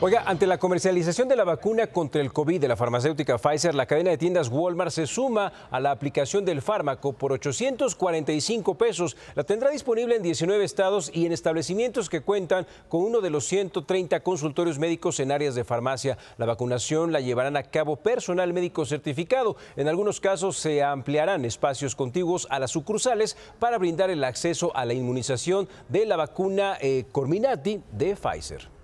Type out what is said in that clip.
Oiga, ante la comercialización de la vacuna contra el COVID de la farmacéutica Pfizer, la cadena de tiendas Walmart se suma a la aplicación del fármaco por 845 pesos. La tendrá disponible en 19 estados y en establecimientos que cuentan con uno de los 130 consultorios médicos en áreas de farmacia. La vacunación la llevarán a cabo personal médico certificado. En algunos casos se ampliarán espacios contiguos a las sucursales para brindar el acceso a la inmunización de la vacuna eh, Corminati de Pfizer.